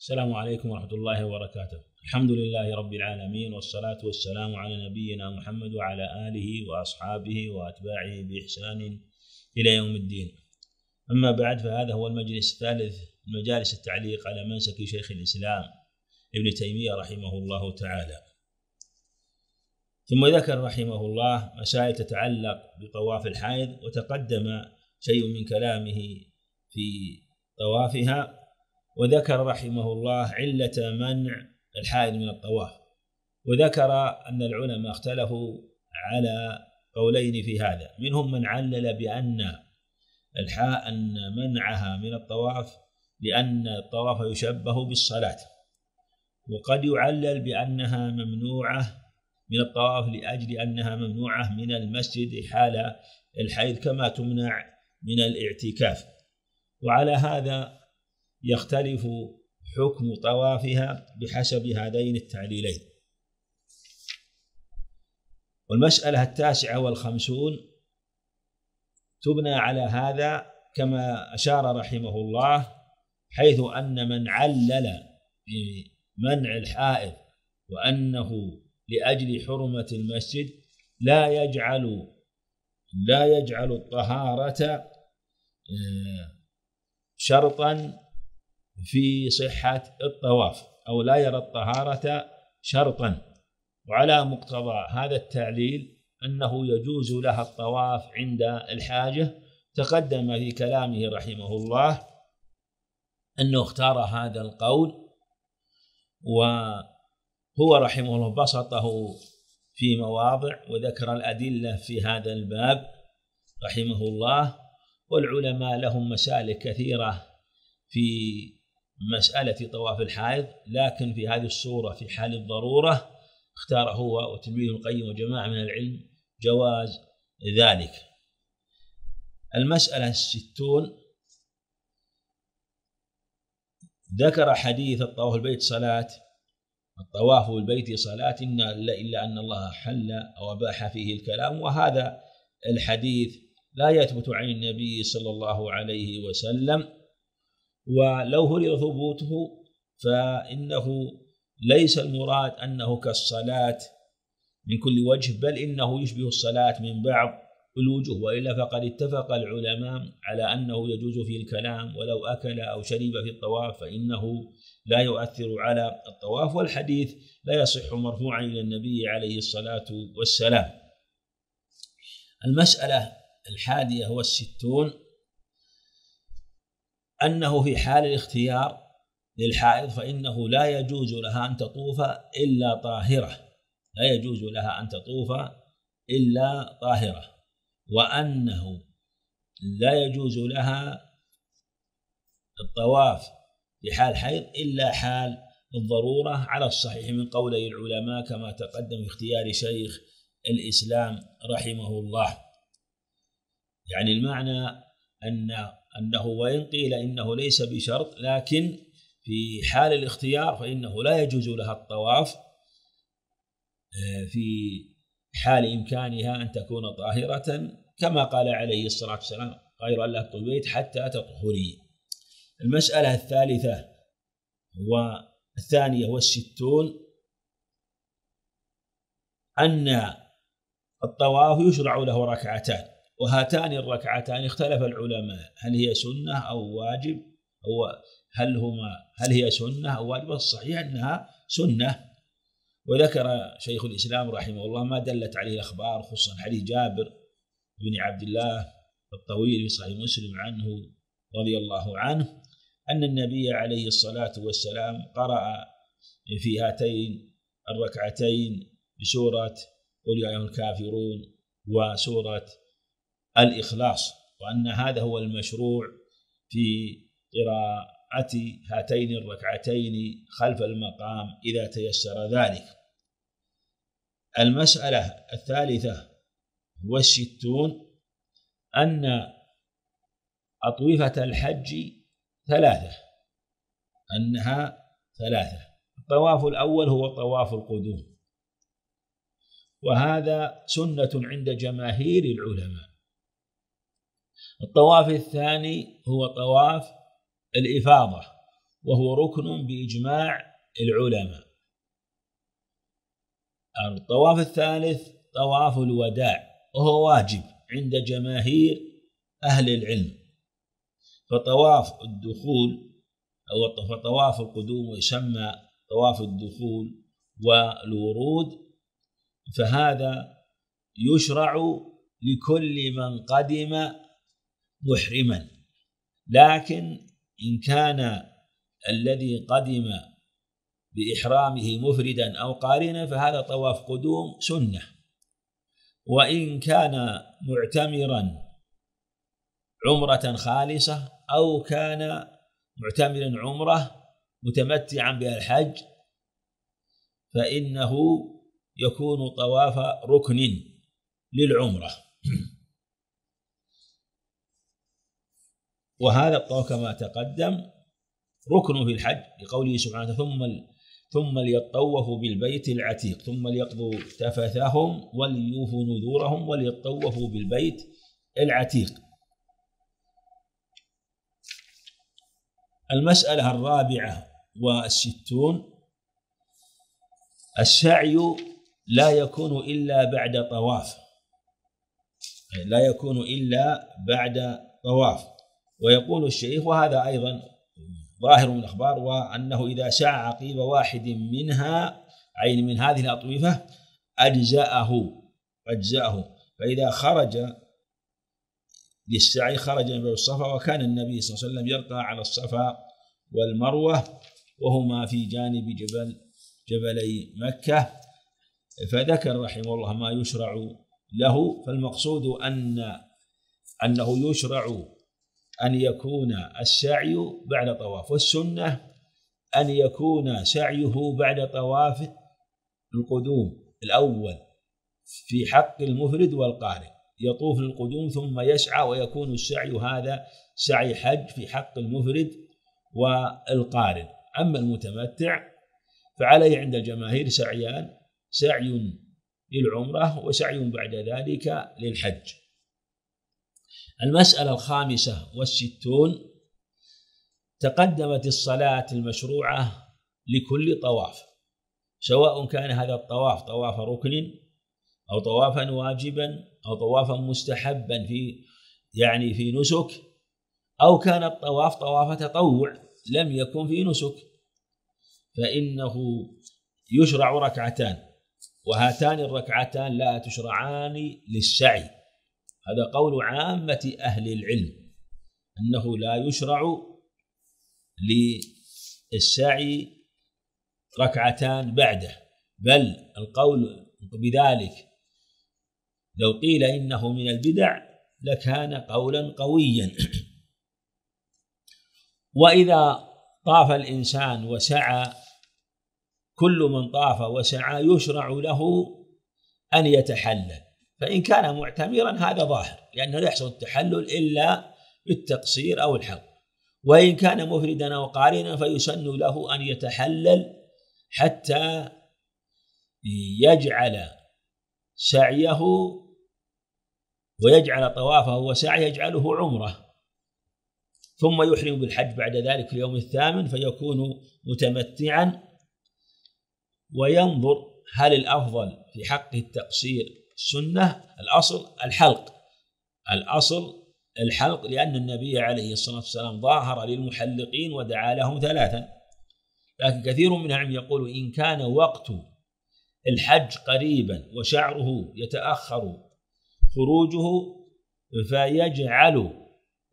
السلام عليكم ورحمة الله وبركاته الحمد لله رب العالمين والصلاة والسلام على نبينا محمد وعلى آله وأصحابه وأتباعه بإحسان إلى يوم الدين أما بعد فهذا هو المجلس الثالث مجالس التعليق على منسك شيخ الإسلام ابن تيمية رحمه الله تعالى ثم ذكر رحمه الله مسائل تتعلق بطواف الحائض وتقدم شيء من كلامه في طوافها وذكر رحمه الله علة منع الحائل من الطواف وذكر أن العلماء اختلفوا على قولين في هذا منهم من علل بأن الحاء أن منعها من الطواف لأن الطواف يشبه بالصلاة وقد يعلل بأنها ممنوعة من الطواف لأجل أنها ممنوعة من المسجد حال الحيض كما تمنع من الاعتكاف وعلى هذا يختلف حكم طوافها بحسب هذين التعليلين والمسألة التاسعة والخمسون تبنى على هذا كما أشار رحمه الله حيث أن من علل بمنع الحائض وأنه لأجل حرمة المسجد لا يجعل لا يجعل الطهارة آه، شرطا في صحة الطواف أو لا يرى الطهارة شرطا وعلى مقتضى هذا التعليل أنه يجوز لها الطواف عند الحاجة تقدم في كلامه رحمه الله أنه اختار هذا القول وهو رحمه الله بسطه في مواضع وذكر الأدلة في هذا الباب رحمه الله والعلماء لهم مسالك كثيرة في مسألة طواف الحائض لكن في هذه الصورة في حال الضرورة اختار هو وتلميذ القيم وجماعة من العلم جواز ذلك المسألة الستون ذكر حديث الطواف البيت صلاة الطواف بالبيت صلاة إن إلا أن الله حل أو أباح فيه الكلام وهذا الحديث لا يثبت عن النبي صلى الله عليه وسلم ولو هرب ثبوته فإنه ليس المراد أنه كالصلاة من كل وجه بل إنه يشبه الصلاة من بعض الوجوه وإلا فقد اتفق العلماء على أنه يجوز فيه الكلام ولو أكل أو شرب في الطواف فإنه لا يؤثر على الطواف والحديث لا يصح مرفوعا إلى النبي عليه الصلاة والسلام المسألة الحادية والستون أنه في حال الاختيار للحائض فإنه لا يجوز لها أن تطوف إلا طاهرة لا يجوز لها أن تطوف إلا طاهرة وأنه لا يجوز لها الطواف في حال حيض إلا حال الضرورة على الصحيح من قولي العلماء كما تقدم اختيار شيخ الإسلام رحمه الله يعني المعنى أن أنه وإن قيل إنه ليس بشرط لكن في حال الاختيار فإنه لا يجوز لها الطواف آه، في حال إمكانها أن تكون طاهرة كما قال عليه الصلاة والسلام غير أن لا حتى تطهري المسألة الثالثة والثانية والستون أن الطواف يشرع له ركعتان وهاتان الركعتان اختلف العلماء هل هي سنة أو واجب أو هل هما هل هي سنة أو واجب الصحيح أنها سنة وذكر شيخ الإسلام رحمه الله ما دلت عليه الأخبار خصوصا حديث جابر بن عبد الله الطويل في صحيح مسلم عنه رضي الله عنه أن النبي عليه الصلاة والسلام قرأ في هاتين الركعتين بسورة قل يا أيها الكافرون وسورة الإخلاص وأن هذا هو المشروع في قراءة هاتين الركعتين خلف المقام إذا تيسر ذلك المسألة الثالثة والستون أن أطوفة الحج ثلاثة أنها ثلاثة الطواف الأول هو طواف القدوم وهذا سنة عند جماهير العلماء الطواف الثاني هو طواف الإفاضة وهو ركن بإجماع العلماء يعني الطواف الثالث طواف الوداع وهو واجب عند جماهير أهل العلم فطواف الدخول أو فطواف القدوم يسمى طواف الدخول والورود فهذا يشرع لكل من قدم محرما لكن إن كان الذي قدم بإحرامه مفردا أو قارنا فهذا طواف قدوم سنة وإن كان معتمرا عمرة خالصة أو كان معتمرا عمرة متمتعا بالحج فإنه يكون طواف ركن للعمرة وهذا الطواف كما تقدم ركن في الحج لقوله سبحانه ثم ثم ليطوفوا بالبيت العتيق ثم ليقضوا تفثهم وليوفوا نذورهم وليطوفوا بالبيت العتيق المسألة الرابعة والستون السعي لا يكون إلا بعد طواف لا يكون إلا بعد طواف ويقول الشيخ وهذا أيضا ظاهر من الأخبار وأنه إذا شاع عقيب واحد منها أي من هذه الأطوفة أجزأه أجزأه فإذا خرج للسعي خرج من الصفا وكان النبي صلى الله عليه وسلم يرقى على الصفا والمروة وهما في جانب جبل جبلي مكة فذكر رحمه الله ما يشرع له فالمقصود أن أنه يشرع أن يكون السعي بعد طواف والسنة أن يكون سعيه بعد طواف القدوم الأول في حق المفرد والقارئ يطوف للقدوم ثم يسعى ويكون السعي هذا سعي حج في حق المفرد والقارن أما المتمتع فعليه عند الجماهير سعيان سعي للعمرة وسعي بعد ذلك للحج المسألة الخامسة والستون تقدمت الصلاة المشروعة لكل طواف سواء كان هذا الطواف طواف ركن أو طوافا واجبا أو طوافا مستحبا في يعني في نسك أو كان الطواف طواف تطوع لم يكن في نسك فإنه يشرع ركعتان وهاتان الركعتان لا تشرعان للسعي هذا قول عامة أهل العلم أنه لا يشرع للسعي ركعتان بعده بل القول بذلك لو قيل إنه من البدع لكان قولا قويا وإذا طاف الإنسان وسعى كل من طاف وسعى يشرع له أن يتحلل فإن كان معتمرا هذا ظاهر لأنه لا يحصل التحلل إلا بالتقصير أو الحق وإن كان مفردا أو قارنا فيسن له أن يتحلل حتى يجعل سعيه ويجعل طوافه وسعيه يجعله عمره ثم يحرم بالحج بعد ذلك في اليوم الثامن فيكون متمتعا وينظر هل الافضل في حقه التقصير السنة الأصل الحلق الأصل الحلق لأن النبي عليه الصلاة والسلام ظاهر للمحلقين ودعا لهم ثلاثا لكن كثير من العلم يقول إن كان وقت الحج قريبا وشعره يتأخر خروجه فيجعل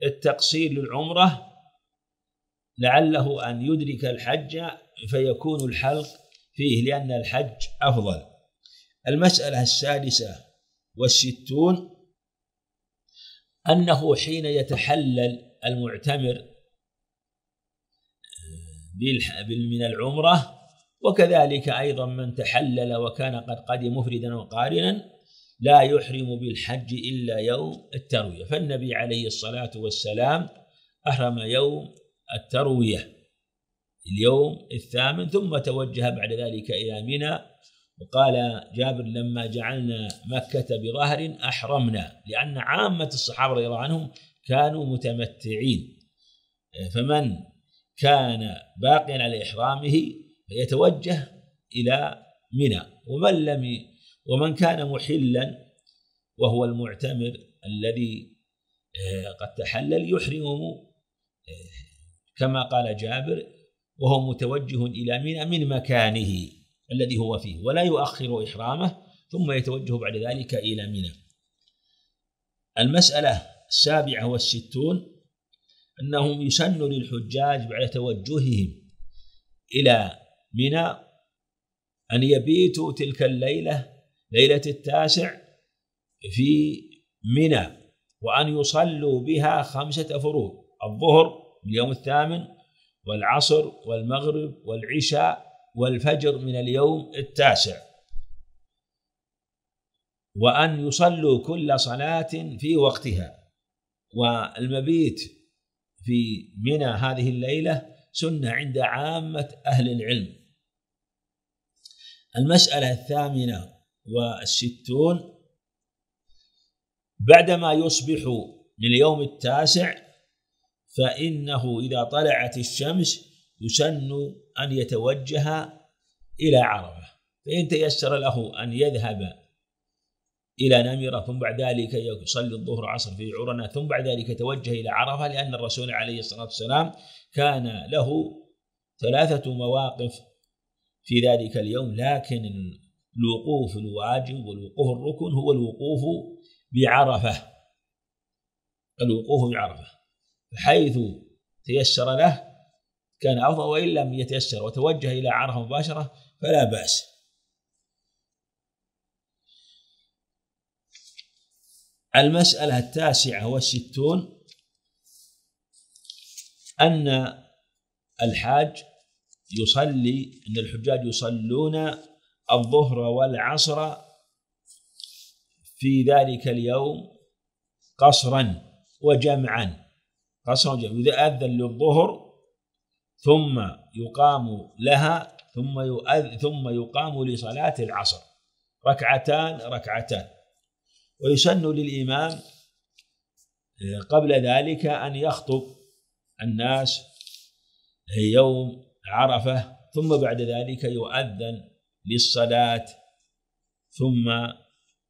التقصير للعمرة لعله أن يدرك الحج فيكون الحلق فيه لأن الحج أفضل المسألة السادسة والستون أنه حين يتحلل المعتمر من العمرة وكذلك أيضا من تحلل وكان قد قدم مفردا وقارنا لا يحرم بالحج إلا يوم التروية فالنبي عليه الصلاة والسلام أحرم يوم التروية اليوم الثامن ثم توجه بعد ذلك إلى منى وقال جابر لما جعلنا مكة بظهر أحرمنا لأن عامة الصحابة رضي الله عنهم كانوا متمتعين فمن كان باقيا على إحرامه فيتوجه إلى منى ومن لم ومن كان محلا وهو المعتمر الذي آه، قد تحلل يحرم آه، كما قال جابر وهو متوجه إلى منى من مكانه الذي هو فيه ولا يؤخر إحرامه ثم يتوجه بعد ذلك إلى منى المسألة السابعة والستون أنه يسن للحجاج بعد توجههم إلى منى أن يبيتوا تلك الليلة ليلة التاسع في منى وأن يصلوا بها خمسة فروض الظهر اليوم الثامن والعصر والمغرب والعشاء والفجر من اليوم التاسع وأن يصلوا كل صلاة في وقتها والمبيت في منى هذه الليلة سنة عند عامة أهل العلم المسألة الثامنة والستون بعدما يصبح لليوم التاسع فإنه إذا طلعت الشمس يسن أن يتوجه إلى عرفة فإن تيسر له أن يذهب إلى نمرة ثم بعد ذلك يصلي الظهر عصر في عرنة ثم بعد ذلك يتوجه إلى عرفة لأن الرسول عليه الصلاة والسلام كان له ثلاثة مواقف في ذلك اليوم لكن الوقوف الواجب والوقوف الركن هو الوقوف بعرفة الوقوف بعرفة حيث تيسر له كان أفضل وإن لم يتيسر وتوجه إلى عرفة مباشرة فلا بأس المسألة التاسعة والستون أن الحاج يصلي أن الحجاج يصلون الظهر والعصر في ذلك اليوم قصرا وجمعا قصرا وجمعا إذا أذن للظهر ثم يقام لها ثم يؤذ ثم يقام لصلاة العصر ركعتان ركعتان ويسن للإمام آه، قبل ذلك أن يخطب الناس آه، يوم عرفة ثم بعد ذلك يؤذن للصلاة ثم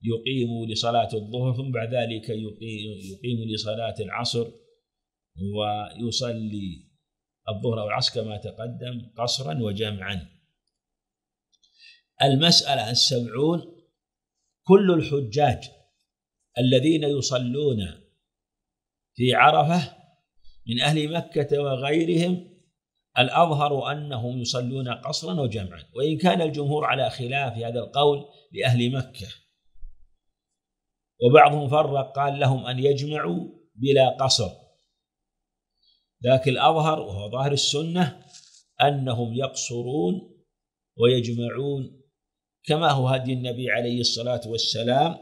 يقيم لصلاة الظهر ثم بعد ذلك يقيم لصلاة العصر ويصلي الظهر او العصر كما تقدم قصرا وجمعا المسألة السبعون كل الحجاج الذين يصلون في عرفة من أهل مكة وغيرهم الأظهر أنهم يصلون قصرا وجمعا وإن كان الجمهور على خلاف هذا القول لأهل مكة وبعضهم فرق قال لهم أن يجمعوا بلا قصر لكن الأظهر وهو ظاهر السنة أنهم يقصرون ويجمعون كما هو هدي النبي عليه الصلاة والسلام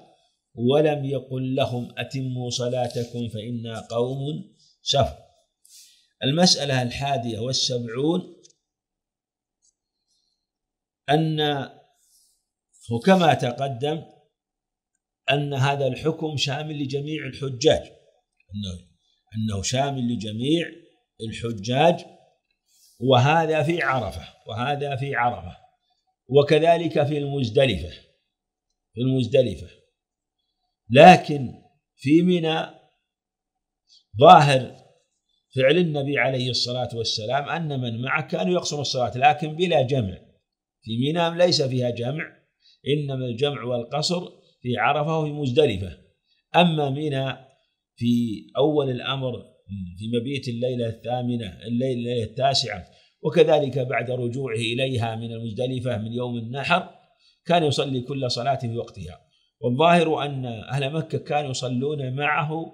ولم يقل لهم أتموا صلاتكم فإنا قوم سفر المسألة الحادية والسبعون أن وكما تقدم أن هذا الحكم شامل لجميع الحجاج أنه أنه شامل لجميع الحجاج وهذا في عرفة وهذا في عرفة وكذلك في المزدلفة في المزدلفة لكن في منى ظاهر فعل النبي عليه الصلاة والسلام أن من معه كانوا يقصر الصلاة لكن بلا جمع في منى ليس فيها جمع إنما الجمع والقصر في عرفة وفي مزدلفة أما منى في أول الأمر في مبيت الليلة الثامنة الليلة التاسعة وكذلك بعد رجوعه إليها من المزدلفة من يوم النحر كان يصلي كل صلاة في وقتها والظاهر أن أهل مكة كانوا يصلون معه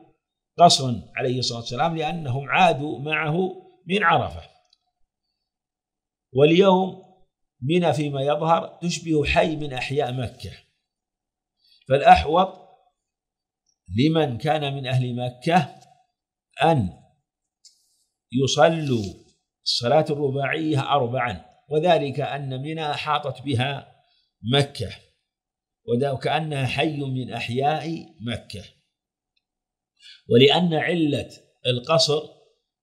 قصرا عليه الصلاة والسلام لأنهم عادوا معه من عرفة واليوم منى فيما يظهر تشبه حي من أحياء مكة فالأحوط لمن كان من أهل مكة أن يصلوا الصلاة الرباعية أربعا وذلك أن منى أحاطت بها مكة وكأنها حي من أحياء مكة ولأن علة القصر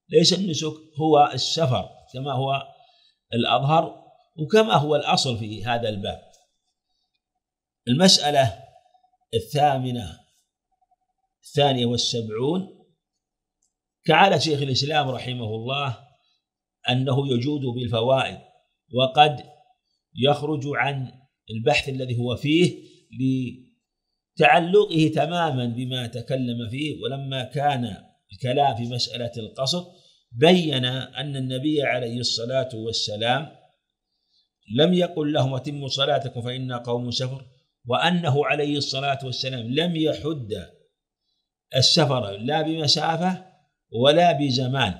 ليس النسك هو السفر كما هو الأظهر وكما هو الأصل في هذا الباب المسألة الثامنة الثانية والسبعون جعل شيخ الإسلام رحمه الله أنه يجود بالفوائد وقد يخرج عن البحث الذي هو فيه لتعلقه تماما بما تكلم فيه ولما كان الكلام في مسألة القصد بين أن النبي عليه الصلاة والسلام لم يقل لهم أتموا صلاتكم فإنا قوم سفر وأنه عليه الصلاة والسلام لم يحد السفر لا بمسافة ولا بزمان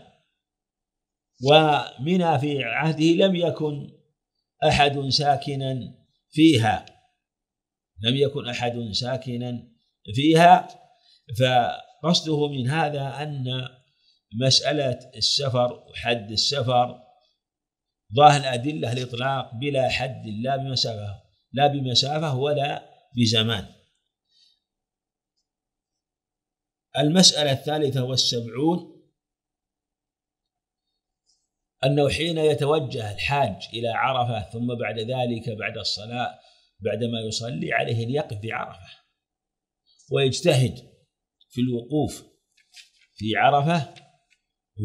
ومنى في عهده لم يكن أحد ساكنا فيها لم يكن أحد ساكنا فيها فقصده من هذا أن مسألة السفر وحد السفر ظاهر الأدلة الإطلاق بلا حد لا بمسافة لا بمسافة ولا بزمان المسألة الثالثة والسبعون أنه حين يتوجه الحاج إلى عرفة ثم بعد ذلك بعد الصلاة بعدما يصلي عليه أن يقف في عرفة ويجتهد في الوقوف في عرفة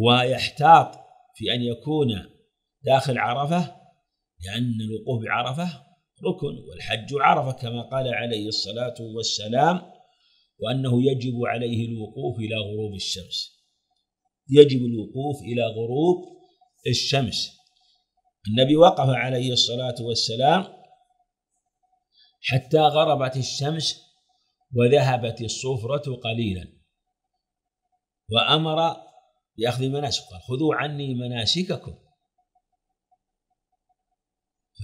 ويحتاط في أن يكون داخل عرفة لأن الوقوف بعرفة ركن والحج عرفة كما قال عليه الصلاة والسلام وأنه يجب عليه الوقوف إلى غروب الشمس يجب الوقوف إلى غروب الشمس النبي وقف عليه الصلاة والسلام حتى غربت الشمس وذهبت الصفرة قليلا وأمر بأخذ مناسك قال خذوا عني مناسككم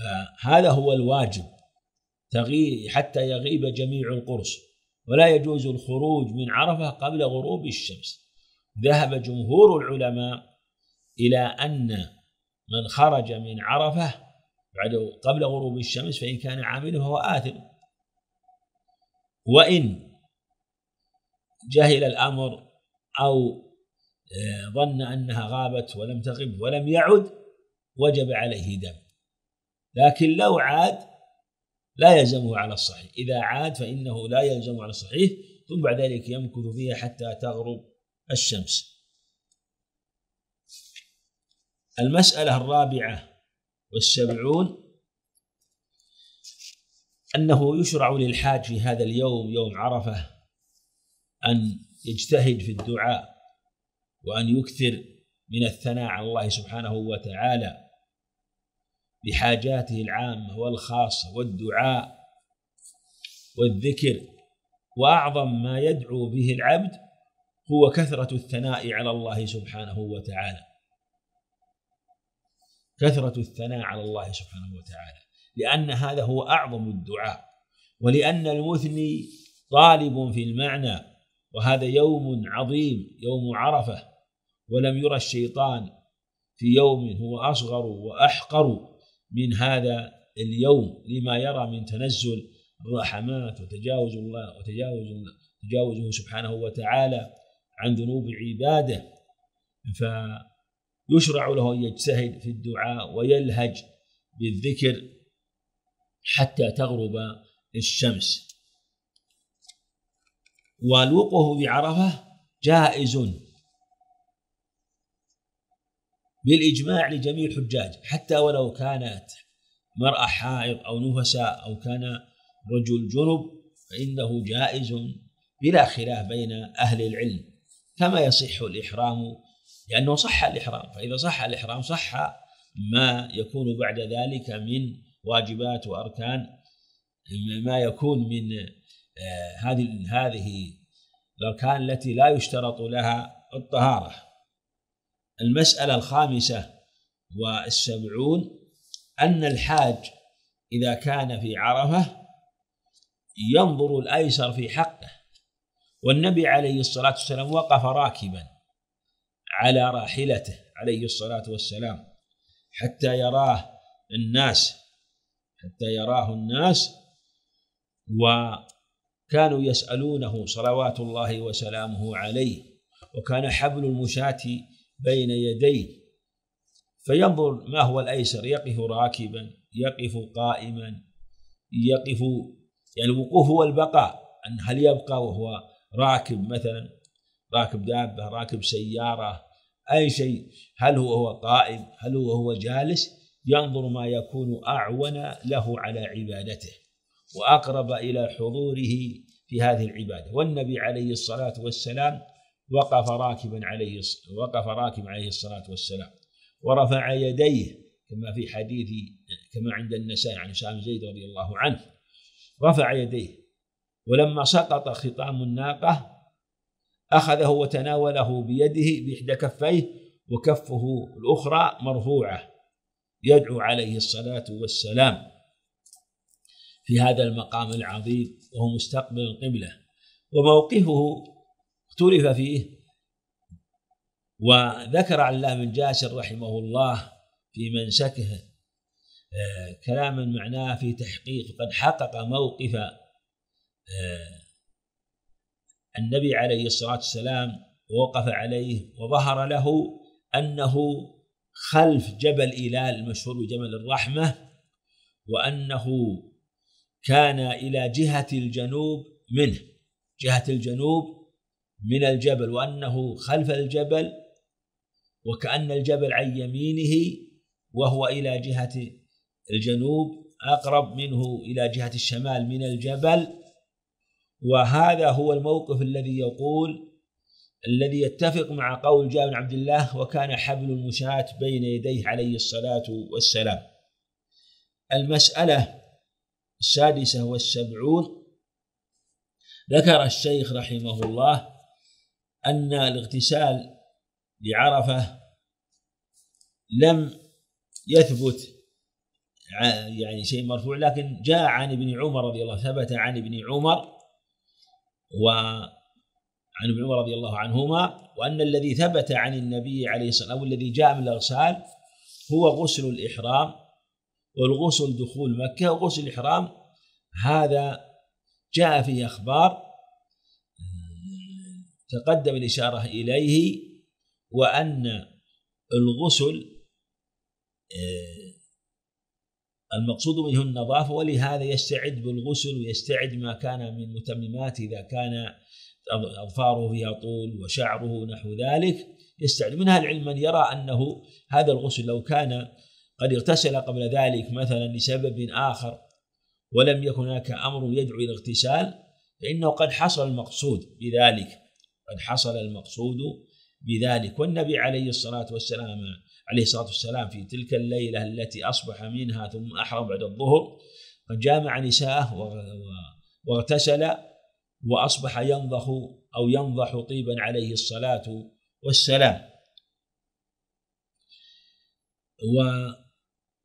فهذا هو الواجب حتى يغيب جميع القرص ولا يجوز الخروج من عرفة قبل غروب الشمس ذهب جمهور العلماء إلى أن من خرج من عرفة بعد قبل غروب الشمس فإن كان عاملا فهو آثم وإن جهل الأمر أو آه، ظن أنها غابت ولم تغب ولم يعد وجب عليه دم لكن لو عاد لا يلزمه على الصحيح إذا عاد فإنه لا يلزمه على الصحيح ثم بعد ذلك يمكث فيها حتى تغرب الشمس المسألة الرابعة والسبعون أنه يشرع للحاج في هذا اليوم يوم عرفة أن يجتهد في الدعاء وأن يكثر من الثناء على الله سبحانه وتعالى لحاجاته العامة والخاصة والدعاء والذكر وأعظم ما يدعو به العبد هو كثرة الثناء على الله سبحانه وتعالى كثرة الثناء على الله سبحانه وتعالى لأن هذا هو أعظم الدعاء ولأن المثني طالب في المعنى وهذا يوم عظيم يوم عرفة ولم يرى الشيطان في يوم هو أصغر وأحقر من هذا اليوم لما يرى من تنزل الرحمات وتجاوز الله وتجاوز تجاوزه سبحانه وتعالى عن ذنوب عباده فيشرع له ان يجتهد في الدعاء ويلهج بالذكر حتى تغرب الشمس والوقوف بعرفه جائز بالإجماع لجميع الحجاج حتى ولو كانت مرأة حائض أو نفساء أو كان رجل جنب فإنه جائز بلا خلاف بين أهل العلم كما يصح الإحرام لأنه صح الإحرام فإذا صح الإحرام صح ما يكون بعد ذلك من واجبات وأركان ما يكون من آه، هذه هذه الأركان التي لا يشترط لها الطهارة المسألة الخامسة والسبعون أن الحاج إذا كان في عرفة ينظر الأيسر في حقه والنبي عليه الصلاة والسلام وقف راكبا على راحلته عليه الصلاة والسلام حتى يراه الناس حتى يراه الناس وكانوا يسألونه صلوات الله وسلامه عليه وكان حبل المشاة بين يديه فينظر ما هو الأيسر يقف راكبا يقف قائما يقف يعني الوقوف هو البقاء أن هل يبقى وهو راكب مثلا راكب دابة راكب سيارة أي شيء هل هو هو قائم هل هو هو جالس ينظر ما يكون أعون له على عبادته وأقرب إلى حضوره في هذه العبادة والنبي عليه الصلاة والسلام وقف راكبا عليه وقف راكب عليه الصلاة والسلام ورفع يديه كما في حديث كما عند النساء عن سام زيد رضي الله عنه رفع يديه ولما سقط خطام الناقة أخذه وتناوله بيده بإحدى كفيه وكفه الأخرى مرفوعة يدعو عليه الصلاة والسلام في هذا المقام العظيم وهو مستقبل القبلة وموقفه اختلف فيه وذكر الله بن جاشر رحمه الله في منسكه آه، كلاما معناه في تحقيق قد حقق موقف آه، النبي عليه الصلاة والسلام ووقف عليه وظهر له أنه خلف جبل إلال المشهور بجبل الرحمة وأنه كان إلى جهة الجنوب منه جهة الجنوب من الجبل وأنه خلف الجبل وكأن الجبل عن يمينه وهو إلى جهة الجنوب أقرب منه إلى جهة الشمال من الجبل وهذا هو الموقف الذي يقول الذي يتفق مع قول جابر بن عبد الله وكان حبل المشاة بين يديه عليه الصلاة والسلام المسألة السادسة والسبعون ذكر الشيخ رحمه الله أن الاغتسال لعرفة لم يثبت يعني شيء مرفوع لكن جاء عن ابن عمر رضي الله ثبت عن ابن عمر وعن ابن عمر رضي الله عنهما وأن الذي ثبت عن النبي عليه الصلاة والسلام الذي جاء من الإغسال هو غسل الإحرام والغسل دخول مكة وغسل الإحرام هذا جاء فيه أخبار تقدم الإشارة إليه وأن الغسل آه، المقصود منه النظافة ولهذا يستعد بالغسل ويستعد ما كان من متممات إذا كان أظفاره فيها طول وشعره نحو ذلك يستعد من أهل العلم من يرى أنه هذا الغسل لو كان قد اغتسل قبل ذلك مثلا لسبب آخر ولم يكن هناك أمر يدعو إلى الاغتسال فإنه قد حصل المقصود بذلك قد حصل المقصود بذلك والنبي عليه الصلاة والسلام عليه الصلاة والسلام في تلك الليلة التي أصبح منها ثم أحرم بعد الظهر قد جامع نساءه واغتسل وأصبح ينضح أو ينضح طيبا عليه الصلاة والسلام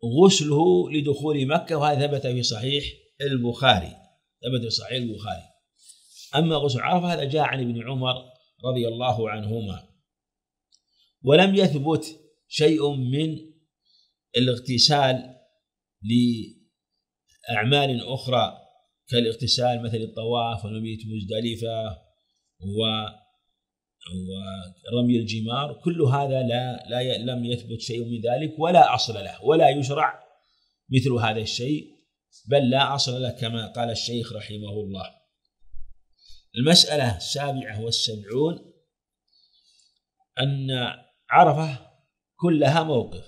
وغسله لدخول مكة وهذا ثبت في صحيح البخاري ثبت في صحيح البخاري أما غسل عرفة هذا جاء عن ابن عمر رضي الله عنهما ولم يثبت شيء من الاغتسال لأعمال أخرى كالاغتسال مثل الطواف ونبيت مزدلفة و ورمي الجمار كل هذا لا, لا لم يثبت شيء من ذلك ولا أصل له ولا يشرع مثل هذا الشيء بل لا أصل له كما قال الشيخ رحمه الله المسألة السابعة والسبعون أن عرفة كلها موقف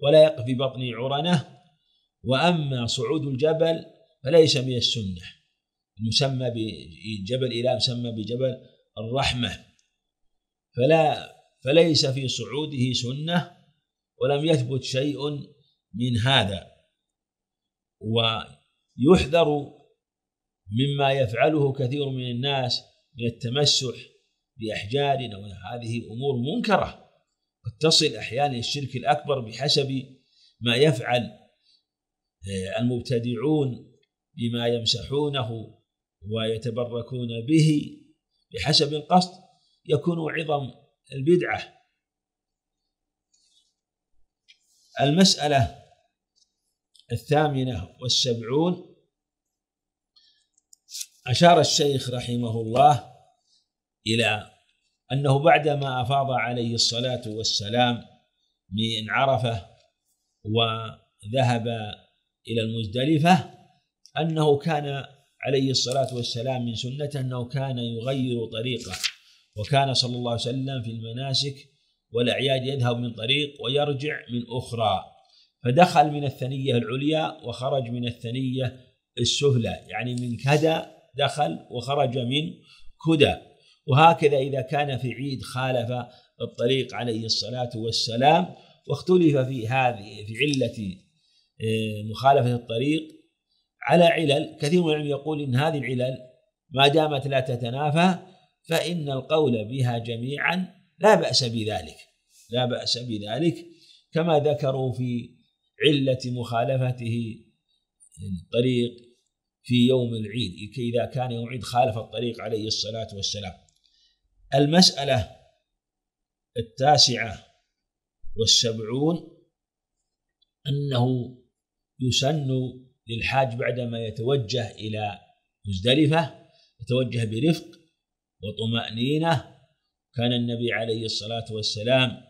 ولا يقف في بطن عرنة وأما صعود الجبل فليس من السنة المسمى بجبل إله مسمى بجبل الرحمة فلا فليس في صعوده سنة ولم يثبت شيء من هذا ويحذر مما يفعله كثير من الناس من التمسح بأحجار هذه أمور منكرة قد تصل أحيانا الشرك الأكبر بحسب ما يفعل آه، المبتدعون بما يمسحونه ويتبركون به بحسب القصد يكون عظم البدعة المسألة الثامنة والسبعون أشار الشيخ رحمه الله إلى أنه بعدما أفاض عليه الصلاة والسلام من عرفة وذهب إلى المزدلفة أنه كان عليه الصلاة والسلام من سنته أنه كان يغير طريقه وكان صلى الله عليه وسلم في المناسك والأعياد يذهب من طريق ويرجع من أخرى فدخل من الثنية العليا وخرج من الثنية السفلى يعني من كذا دخل وخرج من كدى وهكذا إذا كان في عيد خالف الطريق عليه الصلاة والسلام واختلف في هذه في علة آه، مخالفة الطريق على علل كثير من العلم يقول إن هذه العلل ما دامت لا تتنافى فإن القول بها جميعا لا بأس بذلك لا بأس بذلك كما ذكروا في علة مخالفته الطريق في يوم العيد إذا كان يوم عيد خالف الطريق عليه الصلاة والسلام المسألة التاسعة والسبعون أنه يسن للحاج بعدما يتوجه إلى مزدلفة يتوجه برفق وطمأنينة كان النبي عليه الصلاة والسلام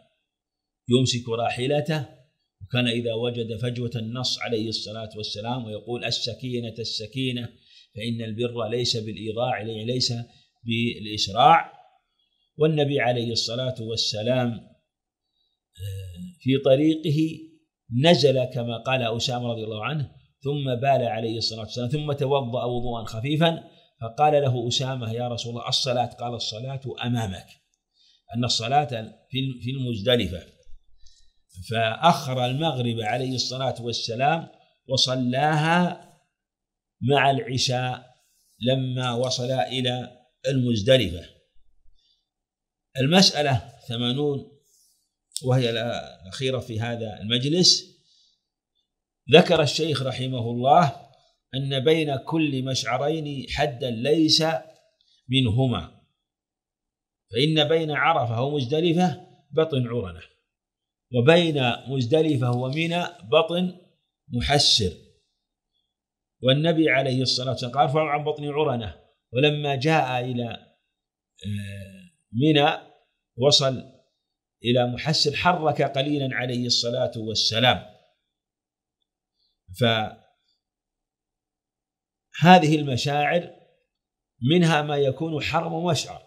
يمسك راحلته وكان إذا وجد فجوة النص عليه الصلاة والسلام ويقول السكينة السكينة فإن البر ليس بالإيضاع ليس بالإسراع والنبي عليه الصلاة والسلام آه، في طريقه نزل كما قال أسامة رضي الله عنه ثم بال عليه الصلاة والسلام ثم توضأ وضوءا خفيفا فقال له أسامة يا رسول الله الصلاة قال الصلاة أمامك أن الصلاة في المزدلفة فأخر المغرب عليه الصلاة والسلام وصلاها مع العشاء لما وصل إلى المزدلفة المسألة ثمانون وهي الأخيرة في هذا المجلس ذكر الشيخ رحمه الله أن بين كل مشعرين حدا ليس منهما فإن بين عرفة ومزدلفة بطن عرنه وبين مزدلفة ومنى بطن محسر والنبي عليه الصلاة والسلام قال ارفعوا عن بطن عرنة ولما جاء إلى آه، منى وصل إلى محسر حرك قليلا عليه الصلاة والسلام فهذه المشاعر منها ما يكون حرم واشعر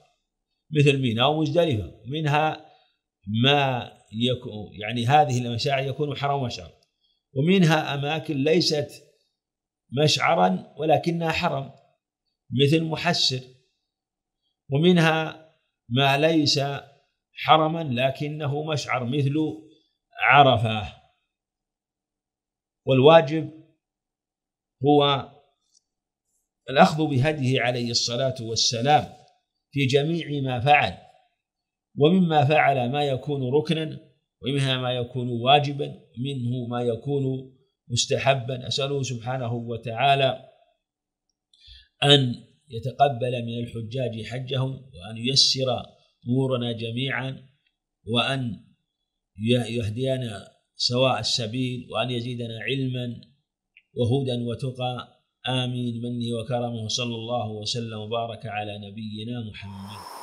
مثل منى ومزدلفة منها ما يعني هذه المشاعر يكون حرام ومشعر ومنها أماكن ليست مشعرا ولكنها حرم مثل محسر ومنها ما ليس حرما لكنه مشعر مثل عرفة والواجب هو الأخذ بهديه عليه الصلاة والسلام في جميع ما فعل ومما فعل ما يكون ركنا ومنها ما يكون واجبا منه ما يكون مستحبا أسأله سبحانه وتعالى أن يتقبل من الحجاج حجهم وأن ييسر أمورنا جميعا وأن يهدينا سواء السبيل وأن يزيدنا علما وهدى وتقى آمين منه وكرمه صلى الله وسلم وبارك على نبينا محمد